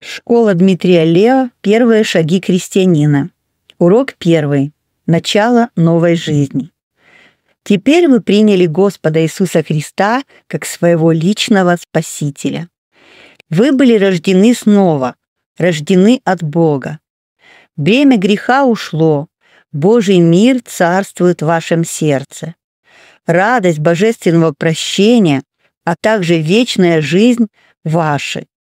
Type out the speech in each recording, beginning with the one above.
Школа Дмитрия Лео. Первые шаги крестьянина. Урок первый. Начало новой жизни. Теперь вы приняли Господа Иисуса Христа как своего личного Спасителя. Вы были рождены снова, рождены от Бога. Бремя греха ушло, Божий мир царствует в вашем сердце. Радость божественного прощения, а также вечная жизнь ваши –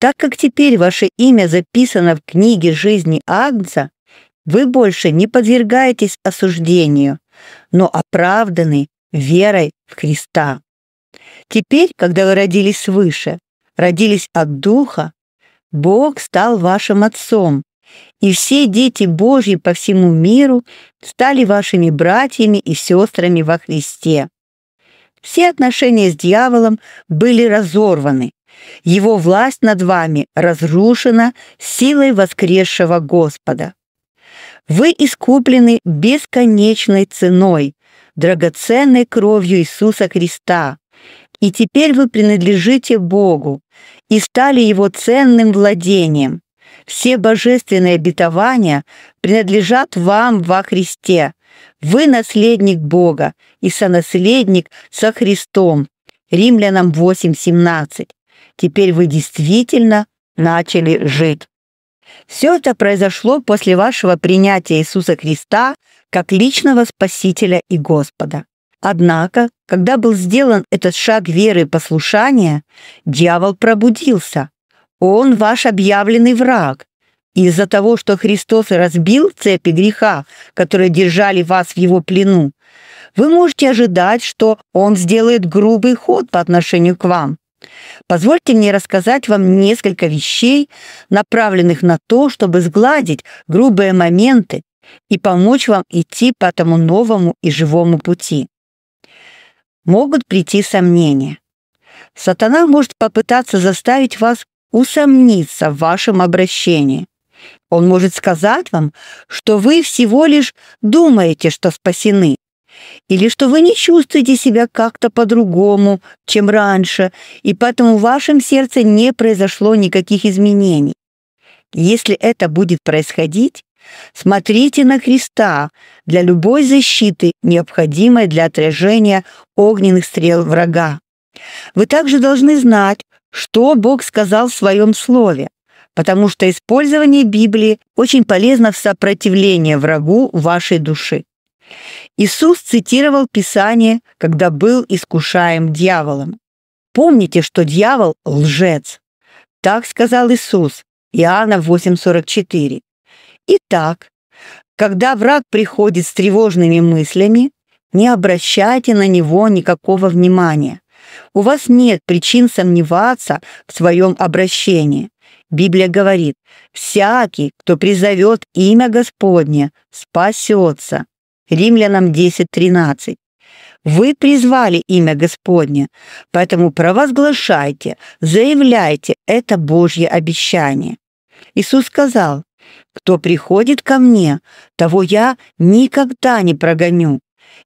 так как теперь ваше имя записано в книге жизни Агнца, вы больше не подвергаетесь осуждению, но оправданы верой в Христа. Теперь, когда вы родились свыше, родились от Духа, Бог стал вашим отцом, и все дети Божьи по всему миру стали вашими братьями и сестрами во Христе. Все отношения с дьяволом были разорваны, его власть над вами разрушена силой воскресшего Господа. Вы искуплены бесконечной ценой, драгоценной кровью Иисуса Христа, и теперь вы принадлежите Богу и стали Его ценным владением. Все божественные обетования принадлежат вам во Христе. Вы наследник Бога и сонаследник со Христом. Римлянам 8.17. Теперь вы действительно начали жить. Все это произошло после вашего принятия Иисуса Христа как личного Спасителя и Господа. Однако, когда был сделан этот шаг веры и послушания, дьявол пробудился. Он ваш объявленный враг. Из-за того, что Христос разбил цепи греха, которые держали вас в его плену, вы можете ожидать, что он сделает грубый ход по отношению к вам. Позвольте мне рассказать вам несколько вещей, направленных на то, чтобы сгладить грубые моменты и помочь вам идти по тому новому и живому пути. Могут прийти сомнения. Сатана может попытаться заставить вас усомниться в вашем обращении. Он может сказать вам, что вы всего лишь думаете, что спасены, или что вы не чувствуете себя как-то по-другому, чем раньше, и поэтому в вашем сердце не произошло никаких изменений. Если это будет происходить, смотрите на Христа для любой защиты, необходимой для отражения огненных стрел врага. Вы также должны знать, что Бог сказал в своем слове, потому что использование Библии очень полезно в сопротивлении врагу вашей души. Иисус цитировал Писание, когда был искушаем дьяволом. Помните, что дьявол – лжец. Так сказал Иисус, Иоанна 8,44. Итак, когда враг приходит с тревожными мыслями, не обращайте на него никакого внимания. У вас нет причин сомневаться в своем обращении. Библия говорит, «Всякий, кто призовет имя Господне, спасется». Римлянам 10.13. Вы призвали имя Господне, поэтому провозглашайте, заявляйте это Божье обещание. Иисус сказал, «Кто приходит ко мне, того я никогда не прогоню».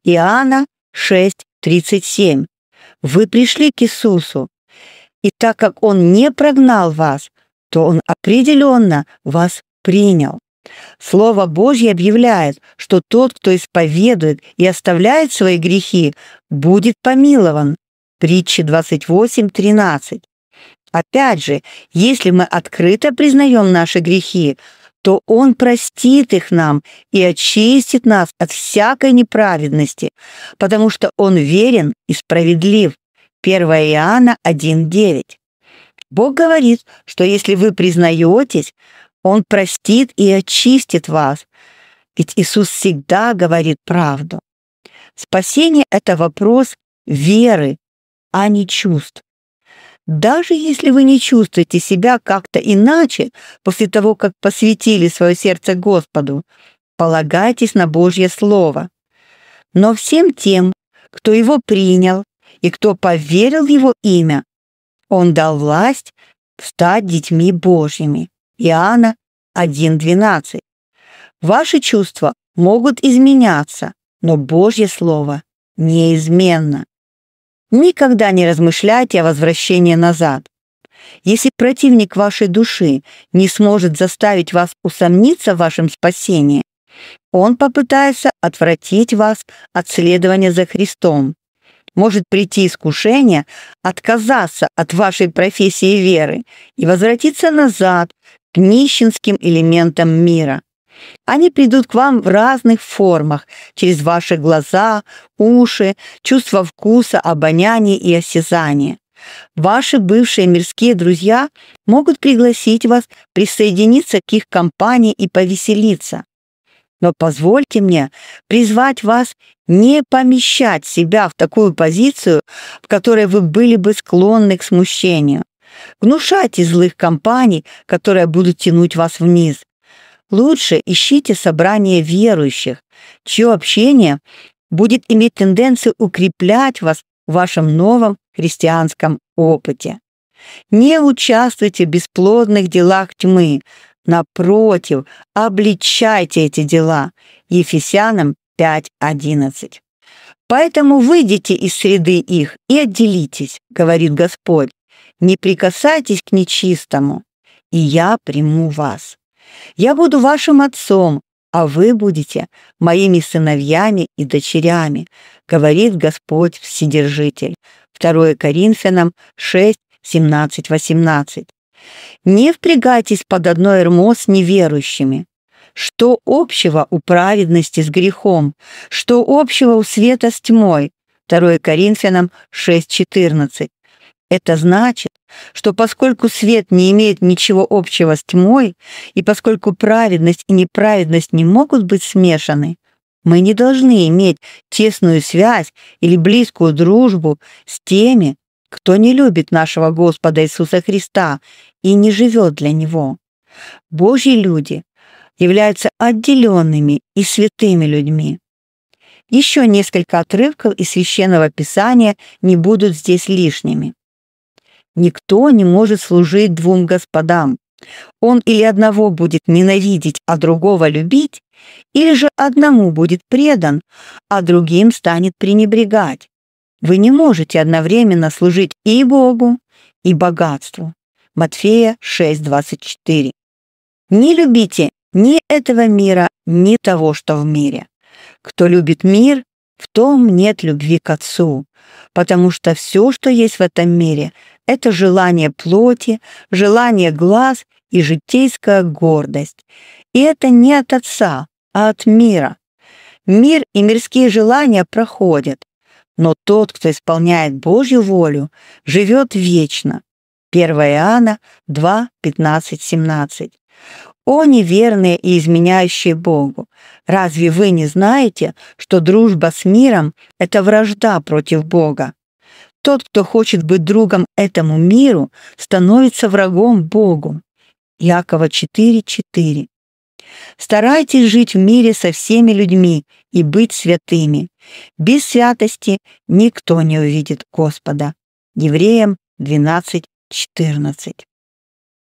Иоанна 6:37. Вы пришли к Иисусу, и так как Он не прогнал вас, то Он определенно вас принял. Слово Божье объявляет, что тот, кто исповедует и оставляет свои грехи, будет помилован. Притча 28.13. Опять же, если мы открыто признаем наши грехи, то Он простит их нам и очистит нас от всякой неправедности, потому что Он верен и справедлив. 1 Иоанна 1.9. Бог говорит, что если вы признаетесь, он простит и очистит вас. Ведь Иисус всегда говорит правду. Спасение – это вопрос веры, а не чувств. Даже если вы не чувствуете себя как-то иначе после того, как посвятили свое сердце Господу, полагайтесь на Божье Слово. Но всем тем, кто его принял и кто поверил в его имя, он дал власть стать детьми Божьими. Иоанна 1.12. Ваши чувства могут изменяться, но Божье Слово неизменно. Никогда не размышляйте о возвращении назад. Если противник вашей души не сможет заставить вас усомниться в вашем спасении, он попытается отвратить вас от следования за Христом. Может прийти искушение отказаться от вашей профессии веры и возвратиться назад к нищенским элементам мира. Они придут к вам в разных формах, через ваши глаза, уши, чувство вкуса, обоняние и осязание. Ваши бывшие мирские друзья могут пригласить вас присоединиться к их компании и повеселиться. Но позвольте мне призвать вас не помещать себя в такую позицию, в которой вы были бы склонны к смущению. Гнушайте злых компаний, которые будут тянуть вас вниз. Лучше ищите собрание верующих, чье общение будет иметь тенденцию укреплять вас в вашем новом христианском опыте. Не участвуйте в бесплодных делах тьмы. Напротив, обличайте эти дела. Ефесянам 5.11. Поэтому выйдите из среды их и отделитесь, говорит Господь, не прикасайтесь к нечистому, и я приму вас. Я буду вашим отцом, а вы будете моими сыновьями и дочерями, говорит Господь Вседержитель. 2 Коринфянам 6, 17, 18. Не впрягайтесь под одно ермо с неверующими. Что общего у праведности с грехом? Что общего у света с тьмой? 2 Коринфянам 6.14. Это значит, что поскольку свет не имеет ничего общего с тьмой, и поскольку праведность и неправедность не могут быть смешаны, мы не должны иметь тесную связь или близкую дружбу с теми, кто не любит нашего Господа Иисуса Христа и не живет для Него. Божьи люди являются отделенными и святыми людьми. Еще несколько отрывков из Священного Писания не будут здесь лишними. Никто не может служить двум господам. Он или одного будет ненавидеть, а другого любить, или же одному будет предан, а другим станет пренебрегать. Вы не можете одновременно служить и Богу, и богатству. Матфея 6:24. Не любите ни этого мира, ни того, что в мире. Кто любит мир, в том нет любви к Отцу, потому что все, что есть в этом мире, это желание плоти, желание глаз и житейская гордость. И это не от Отца, а от мира. Мир и мирские желания проходят, но тот, кто исполняет Божью волю, живет вечно. 1 Иоанна 2, 15, 17. О, неверные и изменяющие Богу! Разве вы не знаете, что дружба с миром — это вражда против Бога? Тот, кто хочет быть другом этому миру, становится врагом Богу. Якова 4.4. Старайтесь жить в мире со всеми людьми и быть святыми. Без святости никто не увидит Господа. Евреям 12.14.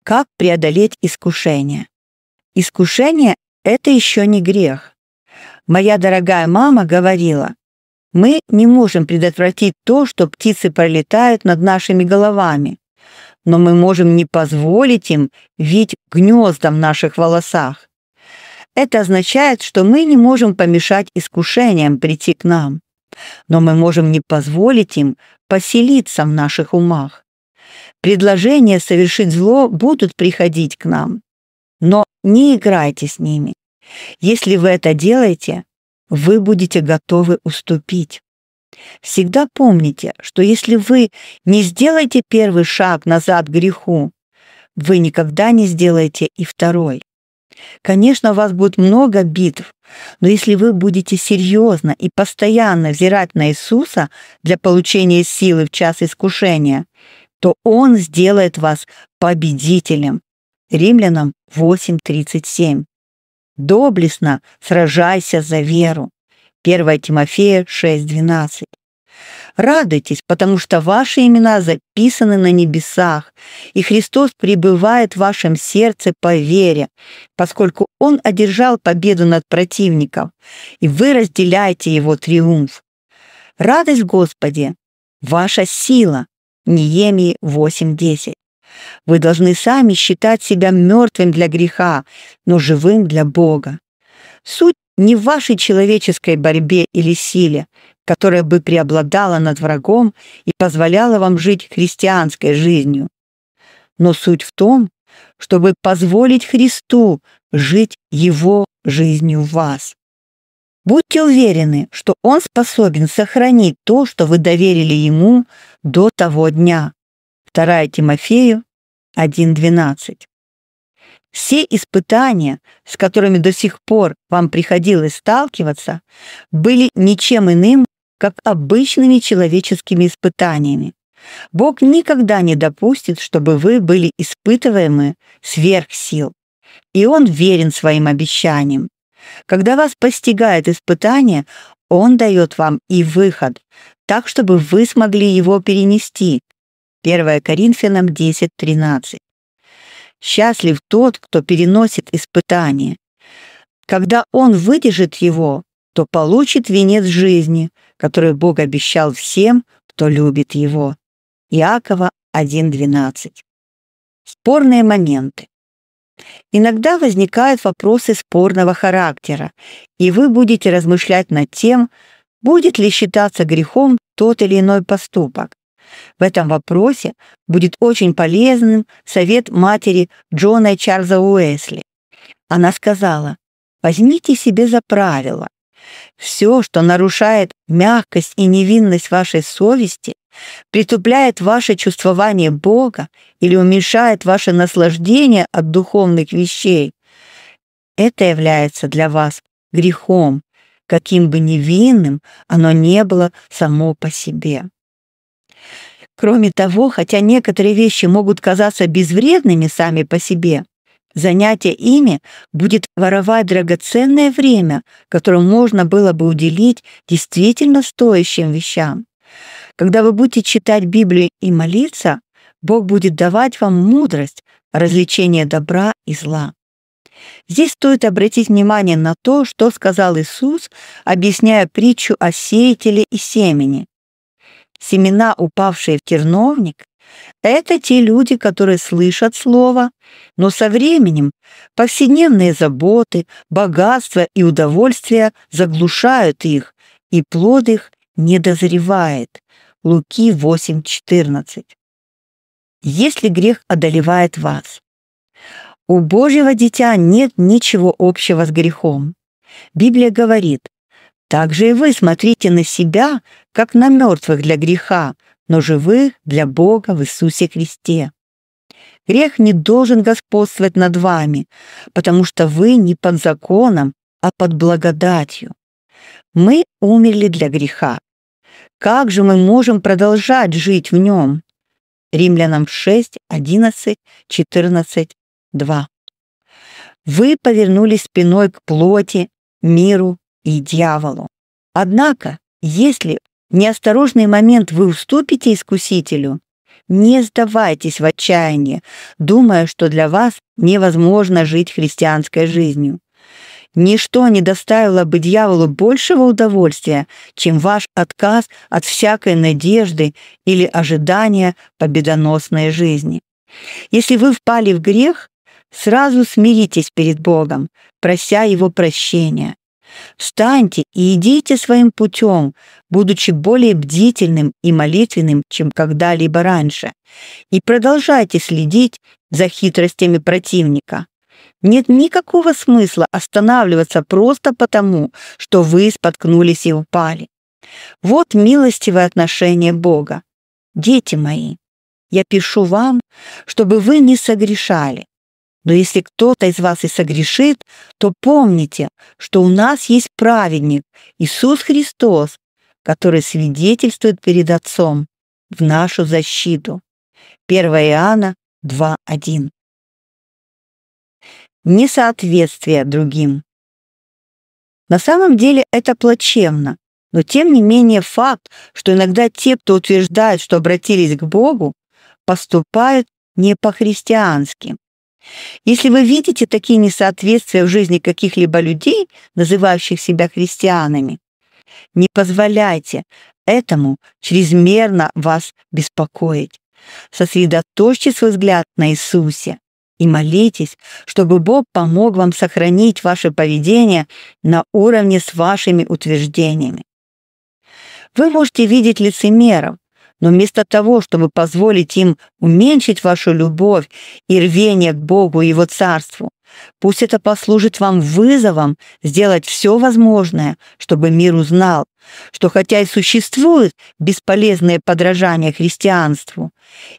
Как преодолеть искушение? Искушение — это еще не грех. Моя дорогая мама говорила, мы не можем предотвратить то, что птицы пролетают над нашими головами, но мы можем не позволить им видеть гнезда в наших волосах. Это означает, что мы не можем помешать искушениям прийти к нам, но мы можем не позволить им поселиться в наших умах. Предложения совершить зло будут приходить к нам, но не играйте с ними. Если вы это делаете, вы будете готовы уступить. Всегда помните, что если вы не сделаете первый шаг назад к греху, вы никогда не сделаете и второй. Конечно, у вас будет много битв, но если вы будете серьезно и постоянно взирать на Иисуса для получения силы в час искушения, то Он сделает вас победителем Римлянам 8.37. Доблестно сражайся за веру. 1 Тимофея 6.12. Радуйтесь, потому что ваши имена записаны на небесах, и Христос пребывает в вашем сердце по вере, поскольку Он одержал победу над противником, и вы разделяете Его триумф. Радость Господи – ваша сила. Ниемии 8.10. Вы должны сами считать себя мертвым для греха, но живым для Бога. Суть не в вашей человеческой борьбе или силе, которая бы преобладала над врагом и позволяла вам жить христианской жизнью. Но суть в том, чтобы позволить Христу жить Его жизнью в вас. Будьте уверены, что Он способен сохранить то, что вы доверили Ему до того дня. 2 Тимофею 1.12. Все испытания, с которыми до сих пор вам приходилось сталкиваться, были ничем иным, как обычными человеческими испытаниями. Бог никогда не допустит, чтобы вы были испытываемы сверх сил. И Он верен своим обещаниям. Когда вас постигает испытание, Он дает вам и выход, так, чтобы вы смогли его перенести, 1 Коринфянам 10.13. «Счастлив тот, кто переносит испытание. Когда он выдержит его, то получит венец жизни, который Бог обещал всем, кто любит его». Иакова 1.12. Спорные моменты. Иногда возникают вопросы спорного характера, и вы будете размышлять над тем, будет ли считаться грехом тот или иной поступок. В этом вопросе будет очень полезным совет матери Джона и Чарльза Уэсли. Она сказала, возьмите себе за правило. Все, что нарушает мягкость и невинность вашей совести, притупляет ваше чувствование Бога или уменьшает ваше наслаждение от духовных вещей, это является для вас грехом, каким бы невинным оно не было само по себе. Кроме того, хотя некоторые вещи могут казаться безвредными сами по себе, занятие ими будет воровать драгоценное время, которое можно было бы уделить действительно стоящим вещам. Когда вы будете читать Библию и молиться, Бог будет давать вам мудрость, развлечение добра и зла. Здесь стоит обратить внимание на то, что сказал Иисус, объясняя притчу о сеятеле и семени. Семена, упавшие в терновник, это те люди, которые слышат слово, но со временем повседневные заботы, богатство и удовольствия заглушают их, и плод их не дозревает. Луки 8:14. Если грех одолевает вас, у Божьего дитя нет ничего общего с грехом. Библия говорит, также и вы смотрите на себя, как на мертвых для греха, но живых для Бога в Иисусе Христе. Грех не должен господствовать над вами, потому что вы не под законом, а под благодатью. Мы умерли для греха. Как же мы можем продолжать жить в нем? Римлянам 6, 11, 14, 2. Вы повернулись спиной к плоти, миру и дьяволу. Однако, если в неосторожный момент вы уступите искусителю, не сдавайтесь в отчаянии, думая, что для вас невозможно жить христианской жизнью. Ничто не доставило бы дьяволу большего удовольствия, чем ваш отказ от всякой надежды или ожидания победоносной жизни. Если вы впали в грех, сразу смиритесь перед Богом, прося Его прощения, Встаньте и идите своим путем, будучи более бдительным и молитвенным, чем когда-либо раньше, и продолжайте следить за хитростями противника. Нет никакого смысла останавливаться просто потому, что вы споткнулись и упали. Вот милостивое отношение Бога. Дети мои, я пишу вам, чтобы вы не согрешали. Но если кто-то из вас и согрешит, то помните, что у нас есть праведник, Иисус Христос, который свидетельствует перед Отцом в нашу защиту. 1 Иоанна 2.1. Несоответствие другим. На самом деле это плачевно, но тем не менее факт, что иногда те, кто утверждает, что обратились к Богу, поступают не по-христиански. Если вы видите такие несоответствия в жизни каких-либо людей, называющих себя христианами, не позволяйте этому чрезмерно вас беспокоить. Сосредоточьте свой взгляд на Иисусе и молитесь, чтобы Бог помог вам сохранить ваше поведение на уровне с вашими утверждениями. Вы можете видеть лицемеров, но вместо того, чтобы позволить им уменьшить вашу любовь и рвение к Богу и Его Царству, пусть это послужит вам вызовом сделать все возможное, чтобы мир узнал, что хотя и существуют бесполезные подражания христианству,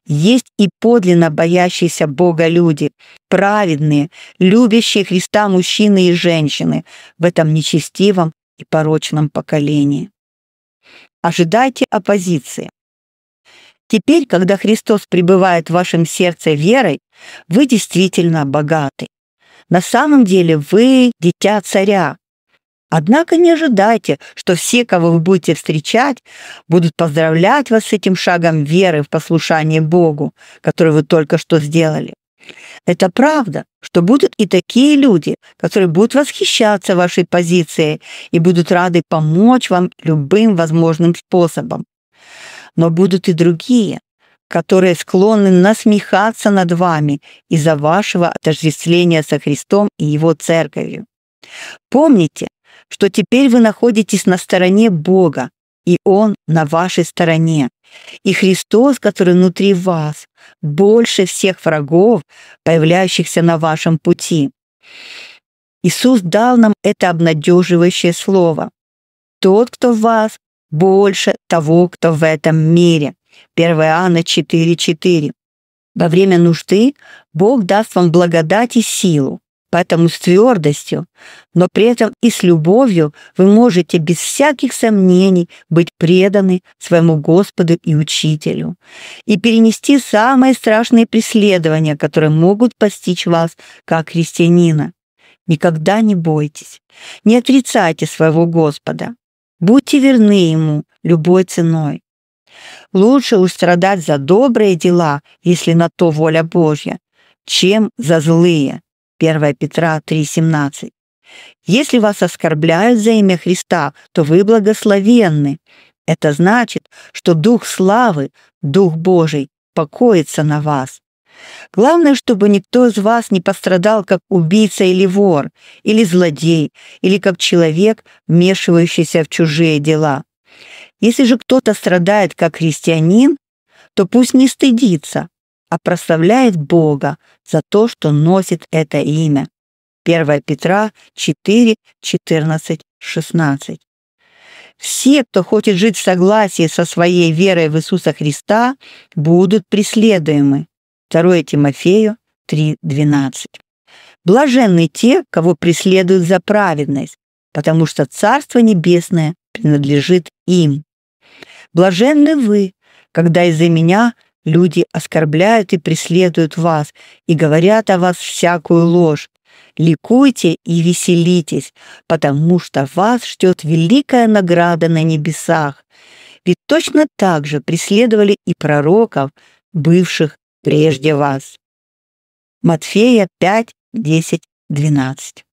есть и подлинно боящиеся Бога люди, праведные, любящие Христа мужчины и женщины в этом нечестивом и порочном поколении. Ожидайте оппозиции. Теперь, когда Христос пребывает в вашем сердце верой, вы действительно богаты. На самом деле вы – дитя царя. Однако не ожидайте, что все, кого вы будете встречать, будут поздравлять вас с этим шагом веры в послушание Богу, который вы только что сделали. Это правда, что будут и такие люди, которые будут восхищаться вашей позицией и будут рады помочь вам любым возможным способом но будут и другие, которые склонны насмехаться над вами из-за вашего отождествления со Христом и Его Церковью. Помните, что теперь вы находитесь на стороне Бога, и Он на вашей стороне. И Христос, который внутри вас, больше всех врагов, появляющихся на вашем пути. Иисус дал нам это обнадеживающее слово. Тот, кто в вас, больше того, кто в этом мире. 1 Иоанна 4.4. Во время нужды Бог даст вам благодать и силу, поэтому с твердостью, но при этом и с любовью вы можете без всяких сомнений быть преданы своему Господу и Учителю и перенести самые страшные преследования, которые могут постичь вас как христианина. Никогда не бойтесь, не отрицайте своего Господа. Будьте верны ему любой ценой. Лучше устрадать за добрые дела, если на то воля Божья, чем за злые. 1 Петра 3,17. Если вас оскорбляют за имя Христа, то вы благословенны. Это значит, что Дух славы, Дух Божий, покоится на вас. Главное, чтобы никто из вас не пострадал как убийца или вор, или злодей, или как человек, вмешивающийся в чужие дела. Если же кто-то страдает как христианин, то пусть не стыдится, а прославляет Бога за то, что носит это имя. 1 Петра 4, 14, 16. Все, кто хочет жить в согласии со своей верой в Иисуса Христа, будут преследуемы. 2 Тимофею 3.12. Блаженны те, кого преследуют за праведность, потому что Царство Небесное принадлежит им. Блаженны вы, когда из-за меня люди оскорбляют и преследуют вас и говорят о вас всякую ложь. Ликуйте и веселитесь, потому что вас ждет великая награда на небесах. Ведь точно так же преследовали и пророков, бывших прежде вас. Матфея 5, 10, 12.